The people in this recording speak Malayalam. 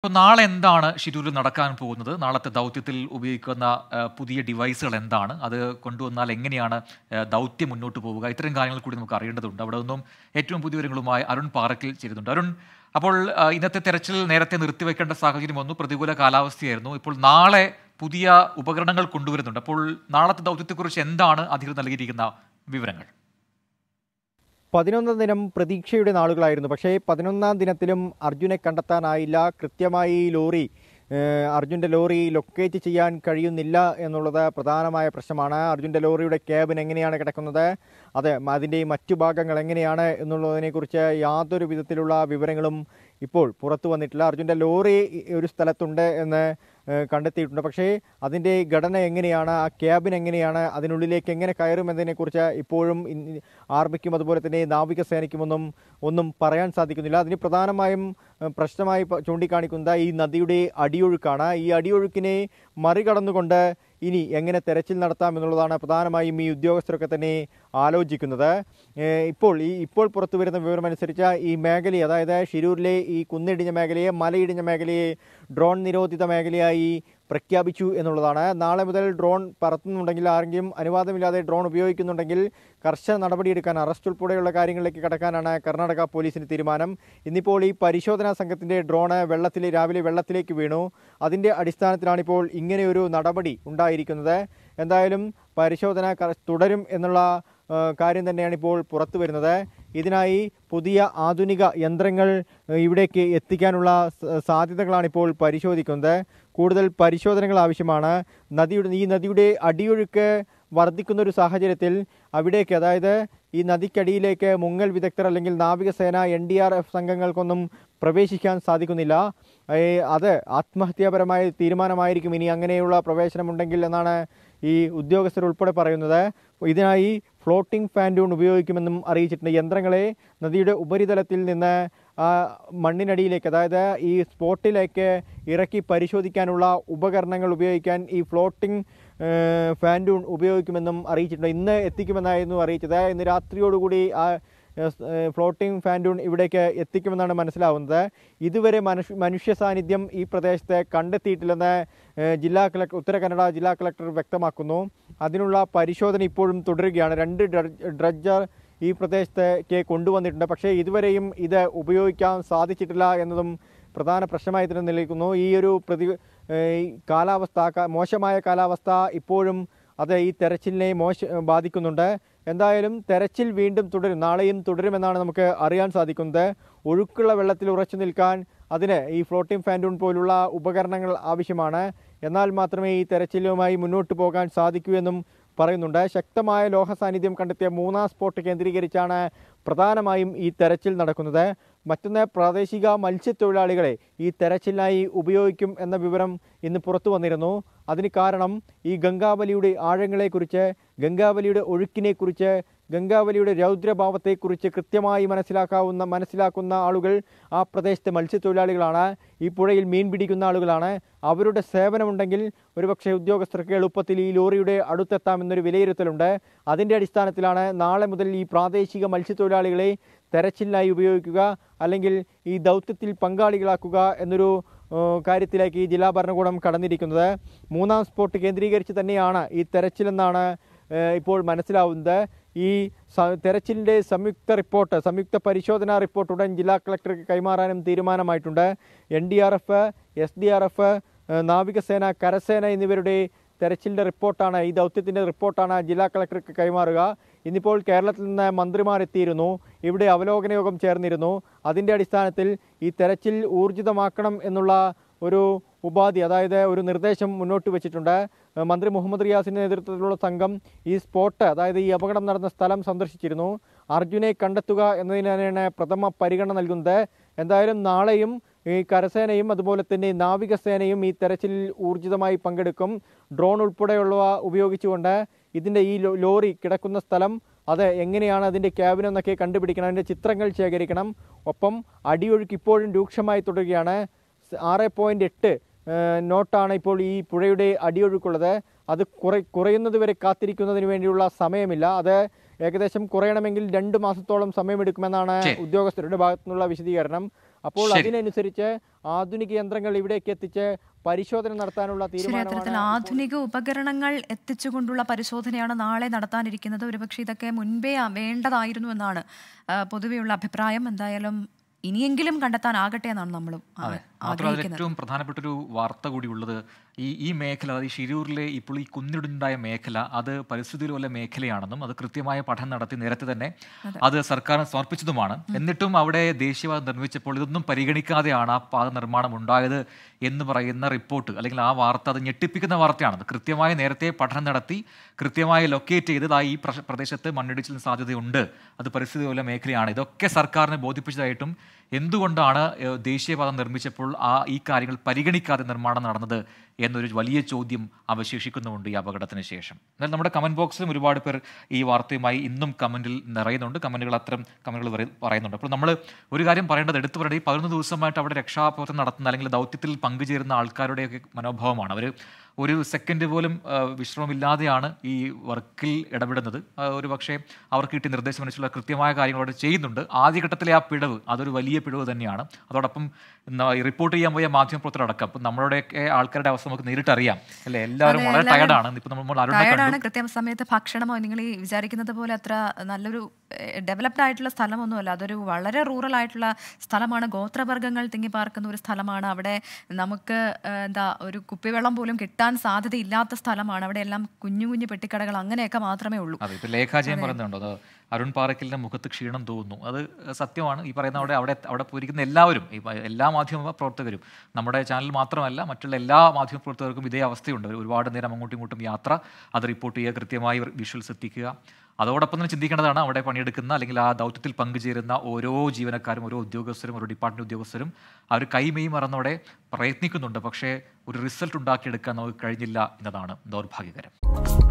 അപ്പോൾ നാളെ എന്താണ് ഷിരൂരിൽ നടക്കാൻ പോകുന്നത് നാളത്തെ ദൗത്യത്തിൽ ഉപയോഗിക്കുന്ന പുതിയ ഡിവൈസുകൾ എന്താണ് അത് കൊണ്ടുവന്നാൽ എങ്ങനെയാണ് ദൗത്യം മുന്നോട്ട് പോവുക ഇത്തരം കാര്യങ്ങൾ കൂടി നമുക്ക് അറിയേണ്ടതുണ്ട് അവിടെ നിന്നും ഏറ്റവും പുതിയ വിവരങ്ങളുമായി അരുൺ പാറക്കിൽ ചേരുന്നുണ്ട് അരുൺ അപ്പോൾ ഇന്നത്തെ തെരച്ചിൽ നേരത്തെ നിർത്തിവെക്കേണ്ട സാഹചര്യം വന്നു പ്രതികൂല കാലാവസ്ഥയായിരുന്നു ഇപ്പോൾ നാളെ പുതിയ ഉപകരണങ്ങൾ കൊണ്ടുവരുന്നുണ്ട് അപ്പോൾ നാളത്തെ ദൗത്യത്തെക്കുറിച്ച് എന്താണ് അധികൃതർ നൽകിയിരിക്കുന്ന വിവരങ്ങൾ പതിനൊന്നാം ദിനം പ്രതീക്ഷയുടെ നാളുകളായിരുന്നു പക്ഷേ പതിനൊന്നാം ദിനത്തിലും അർജുനെ കണ്ടെത്താനായില്ല കൃത്യമായി ലോറി അർജുൻ്റെ ലോറി ലൊക്കേറ്റ് ചെയ്യാൻ കഴിയുന്നില്ല എന്നുള്ളത് പ്രധാനമായ പ്രശ്നമാണ് അർജുൻ്റെ ലോറിയുടെ ക്യാബിൻ എങ്ങനെയാണ് കിടക്കുന്നത് അതെ അതിൻ്റെ ഈ മറ്റു ഭാഗങ്ങൾ എങ്ങനെയാണ് എന്നുള്ളതിനെക്കുറിച്ച് യാതൊരു വിധത്തിലുള്ള വിവരങ്ങളും ഇപ്പോൾ പുറത്തു വന്നിട്ടില്ല അർജുൻ്റെ ലോറി ഒരു സ്ഥലത്തുണ്ട് എന്ന് കണ്ടെത്തിയിട്ടുണ്ട് പക്ഷേ അതിൻ്റെ ഘടന എങ്ങനെയാണ് ആ ക്യാബിൻ എങ്ങനെയാണ് അതിനുള്ളിലേക്ക് എങ്ങനെ കയറും എന്നതിനെക്കുറിച്ച് ഇപ്പോഴും ആർമിക്കും അതുപോലെ തന്നെ നാവികസേനയ്ക്കുമൊന്നും ഒന്നും പറയാൻ സാധിക്കുന്നില്ല അതിന് പ്രധാനമായും പ്രശ്നമായി ചൂണ്ടിക്കാണിക്കുന്നത് ഈ നദിയുടെ അടിയൊഴുക്കാണ് ഈ അടിയൊഴുക്കിനെ മറികടന്നുകൊണ്ട് ഇനി എങ്ങനെ തെരച്ചിൽ നടത്താം എന്നുള്ളതാണ് പ്രധാനമായും ഈ ഉദ്യോഗസ്ഥരൊക്കെ തന്നെ ആലോചിക്കുന്നത് ഇപ്പോൾ ഈ ഇപ്പോൾ പുറത്തു വരുന്ന വിവരമനുസരിച്ച് ഈ മേഖലയെ അതായത് ഷിരൂരിലെ ഈ കുന്നിടിഞ്ഞ മേഖലയെ മലയിടിഞ്ഞ മേഖലയെ ഡ്രോൺ നിരോധിത മേഖലയായി പ്രഖ്യാപിച്ചു എന്നുള്ളതാണ് നാളെ മുതൽ ഡ്രോൺ പറത്തുന്നുണ്ടെങ്കിൽ ആരെങ്കിലും അനുവാദമില്ലാതെ ഡ്രോൺ ഉപയോഗിക്കുന്നുണ്ടെങ്കിൽ കർശന നടപടിയെടുക്കാൻ അറസ്റ്റ് ഉൾപ്പെടെയുള്ള കാര്യങ്ങളിലേക്ക് കടക്കാനാണ് കർണാടക പോലീസിന് തീരുമാനം ഇന്നിപ്പോൾ ഈ പരിശോധനാ സംഘത്തിൻ്റെ ഡ്രോണ് വെള്ളത്തിൽ രാവിലെ വെള്ളത്തിലേക്ക് വീണു അതിൻ്റെ അടിസ്ഥാനത്തിലാണിപ്പോൾ ഇങ്ങനെയൊരു നടപടി ഉണ്ടായിരിക്കുന്നത് എന്തായാലും പരിശോധന തുടരും എന്നുള്ള കാര്യം തന്നെയാണ് ഇപ്പോൾ പുറത്തു വരുന്നത് ഇതിനായി പുതിയ ആധുനിക യന്ത്രങ്ങൾ ഇവിടേക്ക് എത്തിക്കാനുള്ള സാധ്യതകളാണ് ഇപ്പോൾ പരിശോധിക്കുന്നത് കൂടുതൽ പരിശോധനകൾ ആവശ്യമാണ് നദിയുടെ ഈ നദിയുടെ അടിയൊഴുക്ക് വർദ്ധിക്കുന്ന ഒരു സാഹചര്യത്തിൽ അവിടേക്ക് അതായത് ഈ നദിക്കടിയിലേക്ക് മുങ്ങൽ വിദഗ്ധർ അല്ലെങ്കിൽ നാവികസേന എൻ ഡി ആർ എഫ് സംഘങ്ങൾക്കൊന്നും പ്രവേശിക്കാൻ സാധിക്കുന്നില്ല അത് ആത്മഹത്യാപരമായ തീരുമാനമായിരിക്കും ഇനി അങ്ങനെയുള്ള പ്രവേശനമുണ്ടെങ്കിൽ എന്നാണ് ഈ ഉദ്യോഗസ്ഥരുൾപ്പെടെ പറയുന്നത് ഇതിനായി ഫ്ലോട്ടിംഗ് ഫാൻഡൂൺ ഉപയോഗിക്കുമെന്നും അറിയിച്ചിട്ടുണ്ട് യന്ത്രങ്ങളെ നദിയുടെ ഉപരിതലത്തിൽ നിന്ന് മണ്ണിനടിയിലേക്ക് അതായത് ഈ സ്പോട്ടിലേക്ക് ഇറക്കി പരിശോധിക്കാനുള്ള ഉപകരണങ്ങൾ ഉപയോഗിക്കാൻ ഈ ഫ്ലോട്ടിംഗ് ഫാൻഡൂൺ ഉപയോഗിക്കുമെന്നും അറിയിച്ചിട്ടുണ്ട് ഇന്ന് എത്തിക്കുമെന്നായിരുന്നു അറിയിച്ചത് ഇന്ന് രാത്രിയോടുകൂടി ഫ്ലോട്ടിംഗ് ഫാൻഡൂൺ ഇവിടേക്ക് എത്തിക്കുമെന്നാണ് മനസ്സിലാവുന്നത് ഇതുവരെ മനുഷ്യ മനുഷ്യ സാന്നിധ്യം ഈ പ്രദേശത്തെ കണ്ടെത്തിയിട്ടില്ലെന്ന് ജില്ലാ കളക്ടർ ഉത്തര കന്നഡ ജില്ലാ കളക്ടർ വ്യക്തമാക്കുന്നു അതിനുള്ള പരിശോധന ഇപ്പോഴും തുടരുകയാണ് രണ്ട് ഡ്രഡ്ജർ ഈ പ്രദേശത്തേക്ക് കൊണ്ടുവന്നിട്ടുണ്ട് പക്ഷേ ഇതുവരെയും ഇത് ഉപയോഗിക്കാൻ സാധിച്ചിട്ടില്ല എന്നതും പ്രധാന പ്രശ്നമായി തന്നെ നിലനിൽക്കുന്നു ഈ ഒരു പ്രതി കാലാവസ്ഥ മോശമായ കാലാവസ്ഥ ഇപ്പോഴും അത് ഈ തെരച്ചിലിനെ മോശ ബാധിക്കുന്നുണ്ട് എന്തായാലും തെരച്ചിൽ വീണ്ടും തുടരും നാളെയും തുടരുമെന്നാണ് നമുക്ക് അറിയാൻ സാധിക്കുന്നത് ഒഴുക്കുള്ള വെള്ളത്തിൽ ഉറച്ചു നിൽക്കാൻ അതിന് ഈ ഫ്ലോട്ടിംഗ് ഫാൻഡൂൺ പോലുള്ള ഉപകരണങ്ങൾ ആവശ്യമാണ് എന്നാൽ മാത്രമേ ഈ തെരച്ചിലുമായി മുന്നോട്ട് പോകാൻ സാധിക്കൂ എന്നും പറയുന്നുണ്ട് ശക്തമായ ലോഹ സാന്നിധ്യം കണ്ടെത്തിയ മൂന്നാം സ്പോട്ട് കേന്ദ്രീകരിച്ചാണ് പ്രധാനമായും ഈ തെരച്ചിൽ നടക്കുന്നത് മറ്റൊന്ന് പ്രാദേശിക മത്സ്യത്തൊഴിലാളികളെ ഈ തെരച്ചിലിനായി ഉപയോഗിക്കും എന്ന വിവരം ഇന്ന് പുറത്തു വന്നിരുന്നു അതിന് കാരണം ഈ ഗംഗാവലിയുടെ ആഴങ്ങളെക്കുറിച്ച് ഗംഗാവലിയുടെ ഒഴുക്കിനെക്കുറിച്ച് ഗംഗാവലിയുടെ രൗദ്രഭാവത്തെക്കുറിച്ച് കൃത്യമായി മനസ്സിലാക്കാവുന്ന മനസ്സിലാക്കുന്ന ആളുകൾ ആ പ്രദേശത്തെ മത്സ്യത്തൊഴിലാളികളാണ് ഈ പുഴയിൽ മീൻ പിടിക്കുന്ന ആളുകളാണ് അവരുടെ സേവനമുണ്ടെങ്കിൽ ഒരുപക്ഷെ ഉദ്യോഗസ്ഥർക്ക് എളുപ്പത്തിൽ ഈ ലോറിയുടെ അടുത്തെത്താമെന്നൊരു വിലയിരുത്തലുണ്ട് അതിൻ്റെ അടിസ്ഥാനത്തിലാണ് നാളെ മുതൽ ഈ പ്രാദേശിക മത്സ്യത്തൊഴിലാളികളെ തെരച്ചിലിനായി ഉപയോഗിക്കുക അല്ലെങ്കിൽ ഈ ദൗത്യത്തിൽ പങ്കാളികളാക്കുക എന്നൊരു കാര്യത്തിലേക്ക് ജില്ലാ ഭരണകൂടം കടന്നിരിക്കുന്നത് മൂന്നാം സ്പോട്ട് കേന്ദ്രീകരിച്ച് തന്നെയാണ് ഈ തെരച്ചിലെന്നാണ് ഇപ്പോൾ മനസ്സിലാവുന്നത് ഈ തെരച്ചിലിൻ്റെ സംയുക്ത റിപ്പോർട്ട് സംയുക്ത പരിശോധനാ റിപ്പോർട്ട് ഉടൻ ജില്ലാ കളക്ടർക്ക് കൈമാറാനും തീരുമാനമായിട്ടുണ്ട് N D R F S D R F നാവികസേന കരസേന എന്നിവരുടെ തെരച്ചിലിൻ്റെ റിപ്പോർട്ടാണ് ഈ ദൗത്യത്തിൻ്റെ റിപ്പോർട്ടാണ് ജില്ലാ കളക്ടർക്ക് കൈമാറുക ഇന്നിപ്പോൾ കേരളത്തിൽ നിന്ന് മന്ത്രിമാരെത്തിയിരുന്നു ഇവിടെ അവലോകന യോഗം ചേർന്നിരുന്നു അതിൻ്റെ അടിസ്ഥാനത്തിൽ ഈ തെരച്ചിൽ ഊർജിതമാക്കണം എന്നുള്ള ഒരു ഉപാധി അതായത് ഒരു നിർദ്ദേശം മുന്നോട്ട് വെച്ചിട്ടുണ്ട് മന്ത്രി മുഹമ്മദ് റിയാസിൻ്റെ നേതൃത്വത്തിലുള്ള സംഘം ഈ സ്പോട്ട് അതായത് ഈ അപകടം നടന്ന സ്ഥലം സന്ദർശിച്ചിരുന്നു അർജുനെ കണ്ടെത്തുക എന്നതിനാണ് പ്രഥമ പരിഗണന നൽകുന്നത് എന്തായാലും നാളെയും ഈ കരസേനയും അതുപോലെ തന്നെ നാവികസേനയും ഈ തെരച്ചിലിൽ ഊർജിതമായി പങ്കെടുക്കും ഡ്രോൺ ഉൾപ്പെടെയുള്ളവ ഉപയോഗിച്ചുകൊണ്ട് ഇതിൻ്റെ ഈ ലോറി കിടക്കുന്ന സ്ഥലം അത് എങ്ങനെയാണ് അതിൻ്റെ ക്യാബിൻ എന്നൊക്കെ കണ്ടുപിടിക്കണം അതിൻ്റെ ചിത്രങ്ങൾ ശേഖരിക്കണം ഒപ്പം അടിയൊഴുക്ക് ഇപ്പോഴും രൂക്ഷമായി തുടരുകയാണ് ആറ് പോയിൻ്റ് എട്ട് നോട്ടാണ് ഇപ്പോൾ ഈ പുഴയുടെ അടിയൊഴുക്കുള്ളത് അത് കുറ കുറയുന്നത് വരെ കാത്തിരിക്കുന്നതിന് വേണ്ടിയുള്ള സമയമില്ല അത് ഏകദേശം കുറയണമെങ്കിൽ രണ്ട് മാസത്തോളം സമയമെടുക്കുമെന്നാണ് ഉദ്യോഗസ്ഥരുടെ ഭാഗത്തുനിന്നുള്ള വിശദീകരണം അപ്പോൾ അതിനനുസരിച്ച് ആധുനിക യന്ത്രങ്ങൾ ഇവിടേക്ക് എത്തിച്ച് പരിശോധന നടത്താനുള്ള തീരുമാനത്തിൽ ആധുനിക ഉപകരണങ്ങൾ എത്തിച്ചുകൊണ്ടുള്ള പരിശോധനയാണ് നാളെ നടത്താനിരിക്കുന്നത് ഒരുപക്ഷെ ഇതൊക്കെ മുൻപേ വേണ്ടതായിരുന്നു എന്നാണ് പൊതുവെയുള്ള അഭിപ്രായം എന്തായാലും ഇനിയെങ്കിലും കണ്ടെത്താനാകട്ടെ എന്നാണ് നമ്മളും മാത്രമല്ല ഏറ്റവും പ്രധാനപ്പെട്ട ഒരു വാർത്ത കൂടി ഉള്ളത് ഈ ഈ മേഖല അതായത് ഷിരൂരിലെ ഇപ്പോൾ ഈ കുന്നിടുണ്ടായ മേഖല അത് പരിസ്ഥിതിയിലുള്ള മേഖലയാണെന്നും അത് കൃത്യമായ പഠനം നടത്തി നേരത്തെ തന്നെ അത് സർക്കാരിന് സമർപ്പിച്ചതുമാണ് എന്നിട്ടും അവിടെ ദേശീയവാദം നിർമ്മിച്ചപ്പോൾ ഇതൊന്നും പരിഗണിക്കാതെയാണ് ആ പാത നിർമ്മാണം ഉണ്ടായത് എന്ന് പറയുന്ന റിപ്പോർട്ട് അല്ലെങ്കിൽ ആ വാർത്ത അത് ഞെട്ടിപ്പിക്കുന്ന വാർത്തയാണ് കൃത്യമായി നേരത്തെ പഠനം നടത്തി കൃത്യമായി ലൊക്കേറ്റ് ചെയ്തത് ആ ഈ പ്രദേശത്ത് മണ്ണിടിച്ചിലിന് സാധ്യതയുണ്ട് അത് പരിസ്ഥിതിയുള്ള മേഖലയാണ് ഇതൊക്കെ സർക്കാരിനെ ബോധിപ്പിച്ചതായിട്ടും എന്തുകൊണ്ടാണ് ദേശീയപാത നിർമ്മിച്ചപ്പോൾ ആ ഈ കാര്യങ്ങൾ പരിഗണിക്കാതെ നിർമ്മാണം നടന്നത് എന്നൊരു വലിയ ചോദ്യം അവശേഷിക്കുന്നുമുണ്ട് ഈ അപകടത്തിന് ശേഷം എന്നാൽ നമ്മുടെ കമൻറ്റ് ബോക്സിലും ഒരുപാട് പേർ ഈ വാർത്തയുമായി ഇന്നും കമൻറ്റിൽ നിറയുന്നുണ്ട് കമൻറ്റുകൾ അത്തരം കമൻറ്റുകൾ പറയുന്നുണ്ട് അപ്പോൾ നമ്മൾ ഒരു കാര്യം പറയേണ്ടത് എടുത്തു പറയേണ്ടത് ഈ പതിനൊന്ന് ദിവസമായിട്ട് അവിടെ രക്ഷാപ്രവർത്തനം നടത്തുന്ന അല്ലെങ്കിൽ ദൗത്യത്തിൽ പങ്കുചേരുന്ന ആൾക്കാരുടെയൊക്കെ മനോഭാവമാണ് അവർ ഒരു സെക്കൻഡ് പോലും വിശ്രമമില്ലാതെയാണ് ഈ വർക്കിൽ ഇടപെടുന്നത് ഒരു പക്ഷേ അവർക്ക് കിട്ടിയ നിർദ്ദേശം അനുസരിച്ചുള്ള കൃത്യമായ കാര്യങ്ങൾ അവിടെ ചെയ്യുന്നുണ്ട് ആദ്യഘട്ടത്തിലെ ആ പിഴവ് അതൊരു വലിയ പിഴവ് തന്നെയാണ് അതോടൊപ്പം റിപ്പോർട്ട് ചെയ്യാൻ പോയ മാധ്യമപ്രവർത്തനം അടക്കം നമ്മളുടെയൊക്കെ ആൾക്കാരുടെ അവസ്ഥ നമുക്ക് നേരിട്ട് അറിയാം അല്ലെ എല്ലാവരും വളരെ ടയർഡാണ് ഇപ്പൊ നമ്മൾ ടയർഡാണ് കൃത്യം സമയത്ത് ഭക്ഷണമോ നിങ്ങൾ ഈ വിചാരിക്കുന്നത് പോലെ അത്ര നല്ലൊരു ഡെവലപ്ഡ് ആയിട്ടുള്ള സ്ഥലമൊന്നുമല്ല അതൊരു വളരെ റൂറൽ ആയിട്ടുള്ള സ്ഥലമാണ് ഗോത്രവർഗ്ഗങ്ങൾ തിങ്ങി പാർക്കുന്ന ഒരു സ്ഥലമാണ് അവിടെ നമുക്ക് എന്താ ഒരു കുപ്പിവെള്ളം പോലും കിട്ടാൻ സാധ്യതയില്ലാത്ത സ്ഥലമാണ് അവിടെ എല്ലാം കുഞ്ഞു കുഞ്ഞു പെട്ടിക്കടകൾ അങ്ങനെയൊക്കെ മാത്രമേ ഉള്ളൂ അതെ ഇപ്പൊ പറയുന്നുണ്ടോ അരുൺ പാറക്കലിൻ്റെ മുഖത്ത് ക്ഷീണം തോന്നുന്നു അത് സത്യമാണ് ഈ പറയുന്ന അവിടെ അവിടെ അവിടെ പോയിരിക്കുന്ന എല്ലാവരും എല്ലാ മാധ്യമ പ്രവർത്തകരും നമ്മുടെ ചാനൽ മാത്രമല്ല മറ്റുള്ള എല്ലാ പ്രവർത്തകർക്കും ഇതേ അവസ്ഥയുണ്ട് ഒരുപാട് നേരം അങ്ങോട്ടും ഇങ്ങോട്ടും യാത്ര അത് റിപ്പോർട്ട് ചെയ്യുക കൃത്യമായി വിഷ്വൽസ് എത്തിക്കുക അതോടൊപ്പം തന്നെ ചിന്തിക്കേണ്ടതാണ് അവിടെ പണിയെടുക്കുന്ന അല്ലെങ്കിൽ ആ ദൗത്യത്തിൽ പങ്കുചേരുന്ന ഓരോ ജീവനക്കാരും ഓരോ ഉദ്യോഗസ്ഥരും ഓരോ ഡിപ്പാർട്ട്മെൻറ്റ് ഉദ്യോഗസ്ഥരും അവർ കൈമീ മറന്നോടെ പ്രയത്നിക്കുന്നുണ്ട് പക്ഷേ ഒരു റിസൾട്ട് ഉണ്ടാക്കിയെടുക്കാൻ നമുക്ക് കഴിഞ്ഞില്ല എന്നതാണ് ദൗർഭാഗ്യകരം